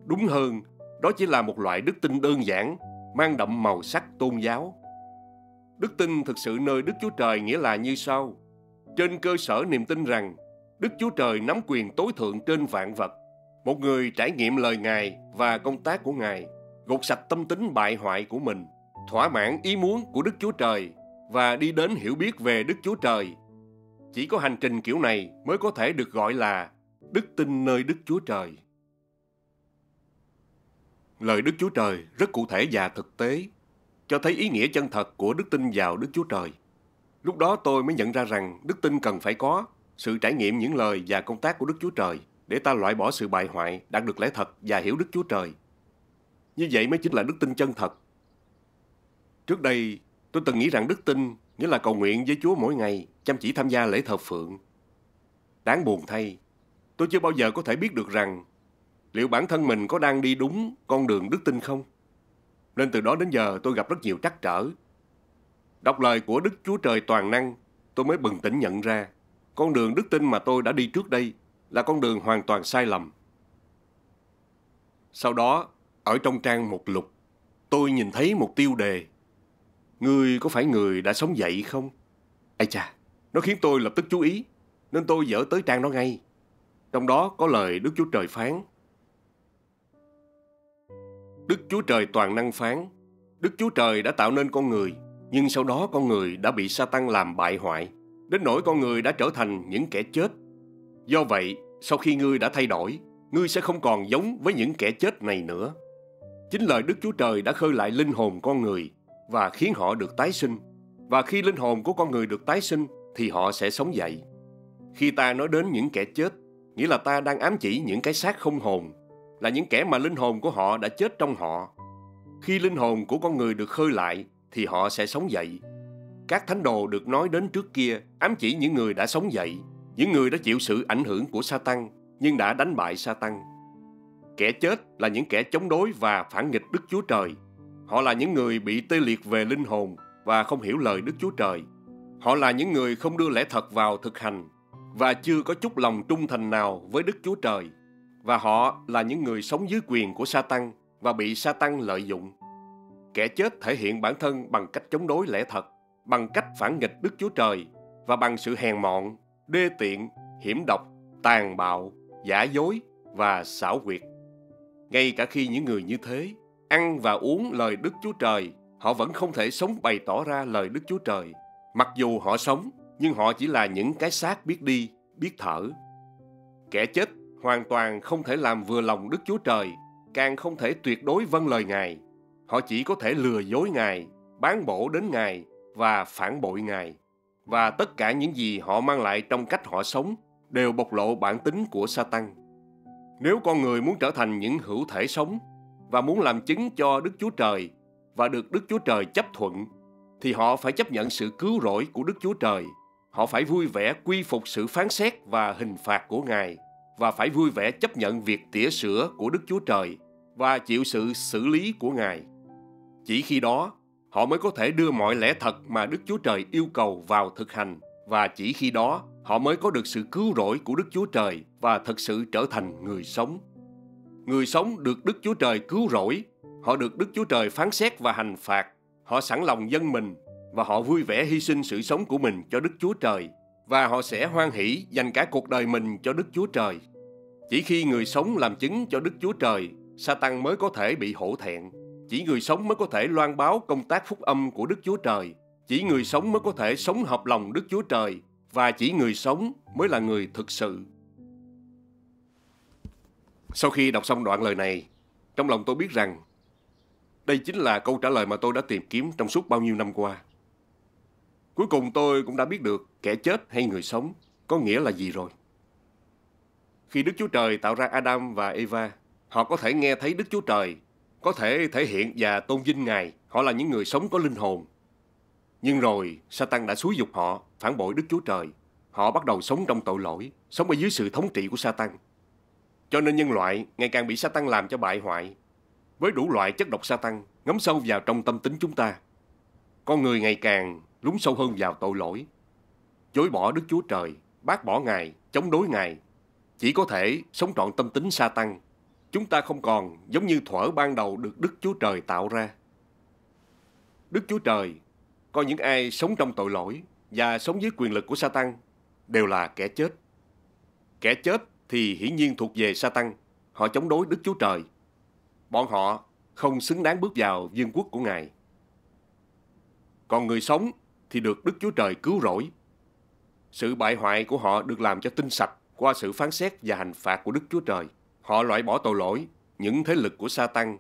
Đúng hơn, đó chỉ là một loại đức tin đơn giản, mang đậm màu sắc tôn giáo. Đức tin thực sự nơi Đức Chúa Trời nghĩa là như sau. Trên cơ sở niềm tin rằng Đức Chúa Trời nắm quyền tối thượng trên vạn vật. Một người trải nghiệm lời Ngài và công tác của Ngài, gột sạch tâm tính bại hoại của mình, thỏa mãn ý muốn của Đức Chúa Trời và đi đến hiểu biết về Đức Chúa Trời. Chỉ có hành trình kiểu này mới có thể được gọi là đức tin nơi Đức Chúa Trời. Lời Đức Chúa Trời rất cụ thể và thực tế, cho thấy ý nghĩa chân thật của đức tin vào Đức Chúa Trời. Lúc đó tôi mới nhận ra rằng đức tin cần phải có sự trải nghiệm những lời và công tác của Đức Chúa Trời để ta loại bỏ sự bại hoại, đạt được lẽ thật và hiểu Đức Chúa Trời. Như vậy mới chính là đức tin chân thật. Trước đây, tôi từng nghĩ rằng đức tin nghĩa là cầu nguyện với Chúa mỗi ngày, chăm chỉ tham gia lễ thờ phượng. Đáng buồn thay, tôi chưa bao giờ có thể biết được rằng liệu bản thân mình có đang đi đúng con đường đức tin không. Nên từ đó đến giờ tôi gặp rất nhiều trắc trở. Đọc lời của Đức Chúa Trời toàn năng, tôi mới bừng tỉnh nhận ra con đường đức tin mà tôi đã đi trước đây là con đường hoàn toàn sai lầm. Sau đó, ở trong trang một lục, tôi nhìn thấy một tiêu đề. Người có phải người đã sống dậy không? Ây cha, nó khiến tôi lập tức chú ý, nên tôi dở tới trang đó ngay. Trong đó có lời Đức Chúa Trời phán. Đức Chúa Trời toàn năng phán, Đức Chúa Trời đã tạo nên con người, nhưng sau đó con người đã bị Satan làm bại hoại đến nỗi con người đã trở thành những kẻ chết. Do vậy, sau khi ngươi đã thay đổi, ngươi sẽ không còn giống với những kẻ chết này nữa. Chính lời Đức Chúa Trời đã khơi lại linh hồn con người và khiến họ được tái sinh. Và khi linh hồn của con người được tái sinh thì họ sẽ sống dậy. Khi ta nói đến những kẻ chết, nghĩa là ta đang ám chỉ những cái xác không hồn, là những kẻ mà linh hồn của họ đã chết trong họ. Khi linh hồn của con người được khơi lại thì họ sẽ sống dậy các thánh đồ được nói đến trước kia ám chỉ những người đã sống dậy, những người đã chịu sự ảnh hưởng của Satan nhưng đã đánh bại Satan. Kẻ chết là những kẻ chống đối và phản nghịch Đức Chúa Trời. Họ là những người bị tê liệt về linh hồn và không hiểu lời Đức Chúa Trời. Họ là những người không đưa lẽ thật vào thực hành và chưa có chút lòng trung thành nào với Đức Chúa Trời. Và họ là những người sống dưới quyền của Satan và bị Satan lợi dụng. Kẻ chết thể hiện bản thân bằng cách chống đối lẽ thật bằng cách phản nghịch Đức Chúa Trời và bằng sự hèn mọn, đê tiện, hiểm độc, tàn bạo, giả dối và xảo quyệt. Ngay cả khi những người như thế ăn và uống lời Đức Chúa Trời, họ vẫn không thể sống bày tỏ ra lời Đức Chúa Trời. Mặc dù họ sống, nhưng họ chỉ là những cái xác biết đi, biết thở. Kẻ chết hoàn toàn không thể làm vừa lòng Đức Chúa Trời, càng không thể tuyệt đối vâng lời Ngài. Họ chỉ có thể lừa dối Ngài, bán bổ đến Ngài và phản bội Ngài. Và tất cả những gì họ mang lại trong cách họ sống đều bộc lộ bản tính của Satan. Nếu con người muốn trở thành những hữu thể sống và muốn làm chứng cho Đức Chúa Trời và được Đức Chúa Trời chấp thuận thì họ phải chấp nhận sự cứu rỗi của Đức Chúa Trời. Họ phải vui vẻ quy phục sự phán xét và hình phạt của Ngài và phải vui vẻ chấp nhận việc tỉa sửa của Đức Chúa Trời và chịu sự xử lý của Ngài. Chỉ khi đó, Họ mới có thể đưa mọi lẽ thật mà Đức Chúa Trời yêu cầu vào thực hành và chỉ khi đó họ mới có được sự cứu rỗi của Đức Chúa Trời và thật sự trở thành người sống. Người sống được Đức Chúa Trời cứu rỗi, họ được Đức Chúa Trời phán xét và hành phạt, họ sẵn lòng dân mình và họ vui vẻ hy sinh sự sống của mình cho Đức Chúa Trời và họ sẽ hoan hỷ dành cả cuộc đời mình cho Đức Chúa Trời. Chỉ khi người sống làm chứng cho Đức Chúa Trời, Satan mới có thể bị hổ thẹn chỉ người sống mới có thể loan báo công tác phúc âm của Đức Chúa Trời. Chỉ người sống mới có thể sống hợp lòng Đức Chúa Trời và chỉ người sống mới là người thực sự. Sau khi đọc xong đoạn lời này, trong lòng tôi biết rằng đây chính là câu trả lời mà tôi đã tìm kiếm trong suốt bao nhiêu năm qua. Cuối cùng tôi cũng đã biết được kẻ chết hay người sống có nghĩa là gì rồi. Khi Đức Chúa Trời tạo ra Adam và Eva, họ có thể nghe thấy Đức Chúa Trời có thể thể hiện và tôn vinh Ngài, họ là những người sống có linh hồn. Nhưng rồi, Satan đã xúi dục họ, phản bội Đức Chúa Trời. Họ bắt đầu sống trong tội lỗi, sống ở dưới sự thống trị của Satan. Cho nên nhân loại ngày càng bị Satan làm cho bại hoại. Với đủ loại chất độc Satan ngấm sâu vào trong tâm tính chúng ta. Con người ngày càng lún sâu hơn vào tội lỗi. Chối bỏ Đức Chúa Trời, bác bỏ Ngài, chống đối Ngài. Chỉ có thể sống trọn tâm tính Satan Chúng ta không còn giống như thuở ban đầu được Đức Chúa Trời tạo ra. Đức Chúa Trời coi những ai sống trong tội lỗi và sống dưới quyền lực của Satan đều là kẻ chết. Kẻ chết thì hiển nhiên thuộc về Satan, họ chống đối Đức Chúa Trời. Bọn họ không xứng đáng bước vào vương quốc của Ngài. Còn người sống thì được Đức Chúa Trời cứu rỗi. Sự bại hoại của họ được làm cho tinh sạch qua sự phán xét và hành phạt của Đức Chúa Trời. Họ loại bỏ tội lỗi, những thế lực của Satan,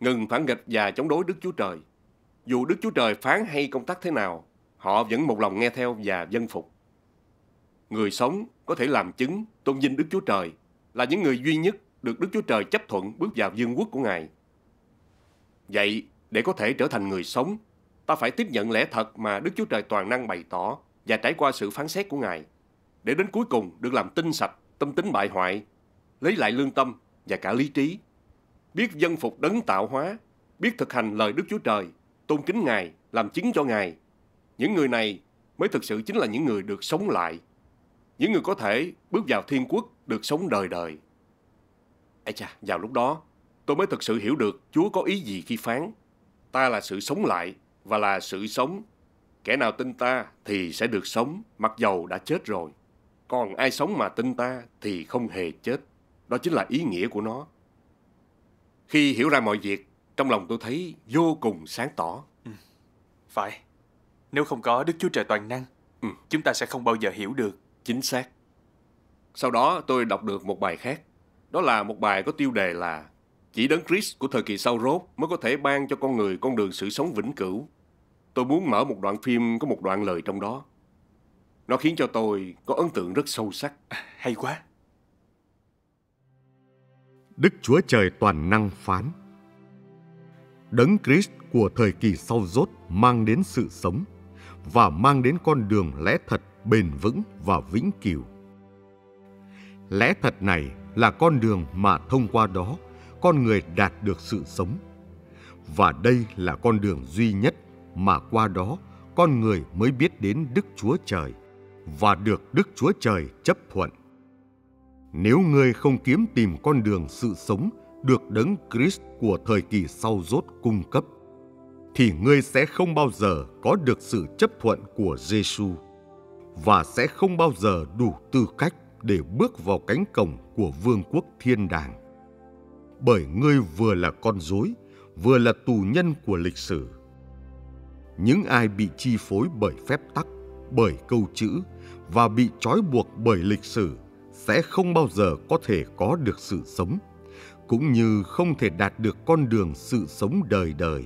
ngừng phản nghịch và chống đối Đức Chúa Trời. Dù Đức Chúa Trời phán hay công tác thế nào, họ vẫn một lòng nghe theo và dân phục. Người sống có thể làm chứng, tôn vinh Đức Chúa Trời là những người duy nhất được Đức Chúa Trời chấp thuận bước vào vương quốc của Ngài. Vậy, để có thể trở thành người sống, ta phải tiếp nhận lẽ thật mà Đức Chúa Trời toàn năng bày tỏ và trải qua sự phán xét của Ngài, để đến cuối cùng được làm tinh sạch tâm tính bại hoại lấy lại lương tâm và cả lý trí. Biết dân phục đấng tạo hóa, biết thực hành lời Đức Chúa Trời, tôn kính Ngài, làm chứng cho Ngài. Những người này mới thực sự chính là những người được sống lại. Những người có thể bước vào thiên quốc được sống đời đời. Ây cha, vào lúc đó, tôi mới thực sự hiểu được Chúa có ý gì khi phán. Ta là sự sống lại và là sự sống. Kẻ nào tin ta thì sẽ được sống, mặc dầu đã chết rồi. Còn ai sống mà tin ta thì không hề chết. Đó chính là ý nghĩa của nó. Khi hiểu ra mọi việc, trong lòng tôi thấy vô cùng sáng tỏ. Ừ. Phải. Nếu không có Đức Chúa Trời toàn năng, ừ. chúng ta sẽ không bao giờ hiểu được. Chính xác. Sau đó tôi đọc được một bài khác. Đó là một bài có tiêu đề là Chỉ đấng Christ của thời kỳ sau rốt mới có thể ban cho con người con đường sự sống vĩnh cửu. Tôi muốn mở một đoạn phim có một đoạn lời trong đó. Nó khiến cho tôi có ấn tượng rất sâu sắc. À, hay quá. Đức Chúa Trời toàn năng phán. Đấng Christ của thời kỳ sau rốt mang đến sự sống và mang đến con đường lẽ thật bền vững và vĩnh cửu. Lẽ thật này là con đường mà thông qua đó con người đạt được sự sống. Và đây là con đường duy nhất mà qua đó con người mới biết đến Đức Chúa Trời và được Đức Chúa Trời chấp thuận. Nếu ngươi không kiếm tìm con đường sự sống được đấng Christ của thời kỳ sau rốt cung cấp, thì ngươi sẽ không bao giờ có được sự chấp thuận của Giêsu và sẽ không bao giờ đủ tư cách để bước vào cánh cổng của vương quốc thiên đàng. Bởi ngươi vừa là con dối vừa là tù nhân của lịch sử. Những ai bị chi phối bởi phép tắc, bởi câu chữ và bị trói buộc bởi lịch sử sẽ không bao giờ có thể có được sự sống cũng như không thể đạt được con đường sự sống đời đời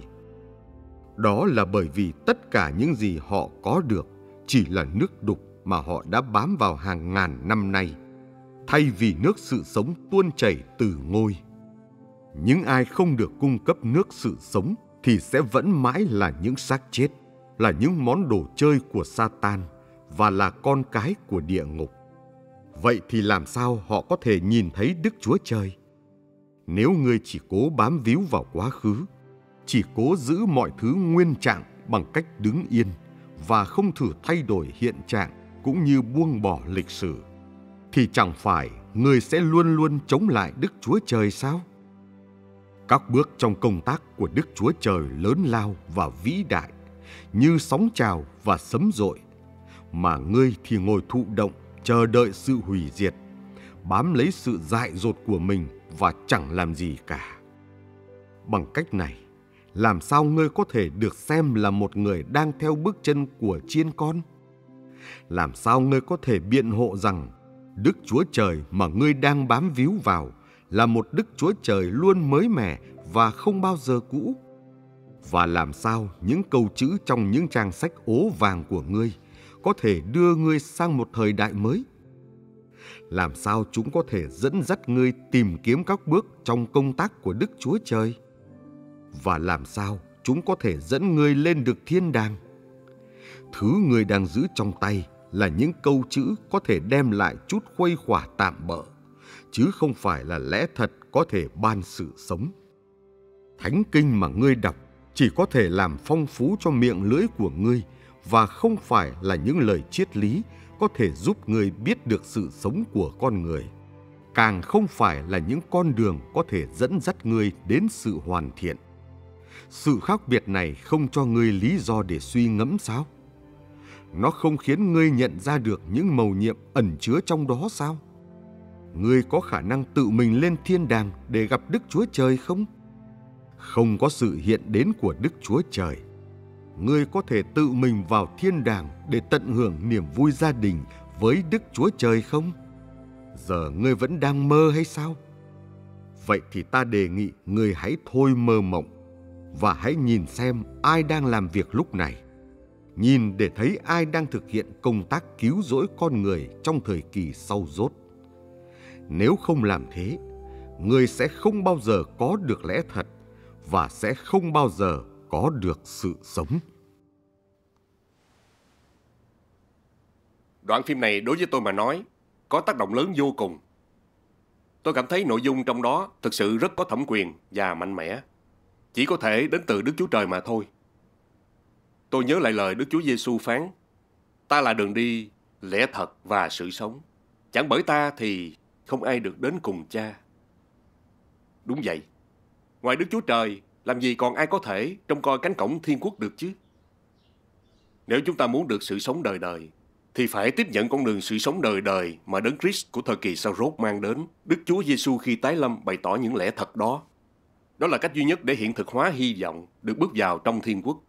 đó là bởi vì tất cả những gì họ có được chỉ là nước đục mà họ đã bám vào hàng ngàn năm nay thay vì nước sự sống tuôn chảy từ ngôi những ai không được cung cấp nước sự sống thì sẽ vẫn mãi là những xác chết là những món đồ chơi của Satan và là con cái của địa ngục. Vậy thì làm sao họ có thể nhìn thấy Đức Chúa Trời? Nếu ngươi chỉ cố bám víu vào quá khứ, chỉ cố giữ mọi thứ nguyên trạng bằng cách đứng yên và không thử thay đổi hiện trạng cũng như buông bỏ lịch sử, thì chẳng phải ngươi sẽ luôn luôn chống lại Đức Chúa Trời sao? Các bước trong công tác của Đức Chúa Trời lớn lao và vĩ đại, như sóng trào và sấm rội, mà ngươi thì ngồi thụ động chờ đợi sự hủy diệt, bám lấy sự dại dột của mình và chẳng làm gì cả. Bằng cách này, làm sao ngươi có thể được xem là một người đang theo bước chân của chiên con? Làm sao ngươi có thể biện hộ rằng Đức Chúa Trời mà ngươi đang bám víu vào là một Đức Chúa Trời luôn mới mẻ và không bao giờ cũ? Và làm sao những câu chữ trong những trang sách ố vàng của ngươi – có thể đưa ngươi sang một thời đại mới làm sao chúng có thể dẫn dắt ngươi tìm kiếm các bước trong công tác của Đức Chúa Trời? Và làm sao chúng có thể dẫn ngươi lên được thiên đàng? Thứ ngươi đang giữ trong tay là những câu chữ có thể đem lại chút khuây khỏa tạm bỡ, chứ không phải là lẽ thật có thể ban sự sống. Thánh kinh mà ngươi đọc chỉ có thể làm phong phú cho miệng lưỡi của ngươi, và không phải là những lời triết lý có thể giúp người biết được sự sống của con người càng không phải là những con đường có thể dẫn dắt người đến sự hoàn thiện sự khác biệt này không cho người lý do để suy ngẫm sao nó không khiến ngươi nhận ra được những mầu nhiệm ẩn chứa trong đó sao ngươi có khả năng tự mình lên thiên đàng để gặp đức chúa trời không không có sự hiện đến của đức chúa trời ngươi có thể tự mình vào thiên đàng để tận hưởng niềm vui gia đình với Đức Chúa Trời không? Giờ ngươi vẫn đang mơ hay sao? Vậy thì ta đề nghị ngươi hãy thôi mơ mộng và hãy nhìn xem ai đang làm việc lúc này. Nhìn để thấy ai đang thực hiện công tác cứu rỗi con người trong thời kỳ sau rốt. Nếu không làm thế, ngươi sẽ không bao giờ có được lẽ thật và sẽ không bao giờ có được sự sống. Đoạn phim này đối với tôi mà nói có tác động lớn vô cùng. Tôi cảm thấy nội dung trong đó thực sự rất có thẩm quyền và mạnh mẽ. Chỉ có thể đến từ Đức Chúa Trời mà thôi. Tôi nhớ lại lời Đức Chúa Giêsu phán: "Ta là đường đi, lẽ thật và sự sống. Chẳng bởi ta thì không ai được đến cùng cha." Đúng vậy. Ngoài Đức Chúa Trời làm gì còn ai có thể trông coi cánh cổng thiên quốc được chứ? Nếu chúng ta muốn được sự sống đời đời, thì phải tiếp nhận con đường sự sống đời đời mà đấng Christ của thời kỳ sau rốt mang đến. Đức Chúa Giêsu khi tái lâm bày tỏ những lẽ thật đó. Đó là cách duy nhất để hiện thực hóa hy vọng được bước vào trong thiên quốc.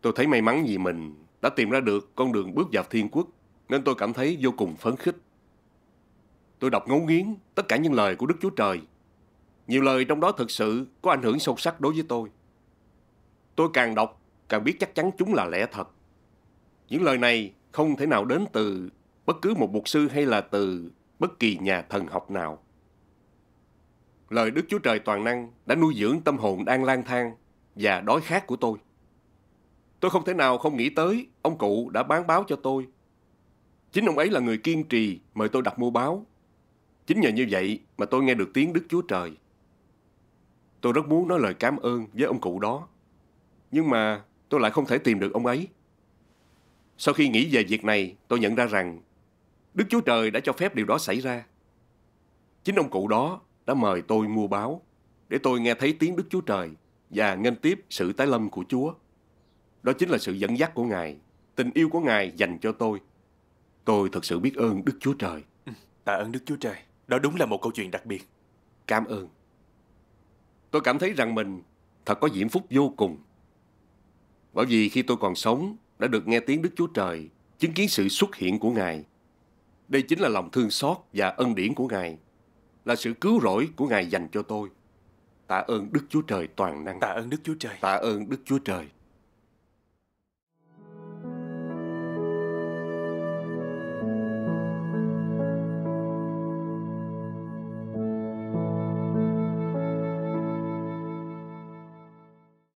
Tôi thấy may mắn vì mình đã tìm ra được con đường bước vào thiên quốc, nên tôi cảm thấy vô cùng phấn khích. Tôi đọc ngấu nghiến tất cả những lời của Đức Chúa Trời nhiều lời trong đó thực sự có ảnh hưởng sâu sắc đối với tôi. Tôi càng đọc, càng biết chắc chắn chúng là lẽ thật. Những lời này không thể nào đến từ bất cứ một mục sư hay là từ bất kỳ nhà thần học nào. Lời Đức Chúa Trời Toàn Năng đã nuôi dưỡng tâm hồn đang lang thang và đói khát của tôi. Tôi không thể nào không nghĩ tới ông cụ đã bán báo cho tôi. Chính ông ấy là người kiên trì mời tôi đặt mua báo. Chính nhờ như vậy mà tôi nghe được tiếng Đức Chúa Trời. Tôi rất muốn nói lời cảm ơn với ông cụ đó. Nhưng mà tôi lại không thể tìm được ông ấy. Sau khi nghĩ về việc này, tôi nhận ra rằng Đức Chúa Trời đã cho phép điều đó xảy ra. Chính ông cụ đó đã mời tôi mua báo để tôi nghe thấy tiếng Đức Chúa Trời và nghênh tiếp sự tái lâm của Chúa. Đó chính là sự dẫn dắt của Ngài, tình yêu của Ngài dành cho tôi. Tôi thật sự biết ơn Đức Chúa Trời. tạ ơn Đức Chúa Trời. Đó đúng là một câu chuyện đặc biệt. Cảm ơn tôi cảm thấy rằng mình thật có diễm phúc vô cùng. Bởi vì khi tôi còn sống, đã được nghe tiếng Đức Chúa Trời, chứng kiến sự xuất hiện của Ngài. Đây chính là lòng thương xót và ân điển của Ngài, là sự cứu rỗi của Ngài dành cho tôi. Tạ ơn Đức Chúa Trời toàn năng. Tạ ơn Đức Chúa Trời. Tạ ơn Đức Chúa Trời.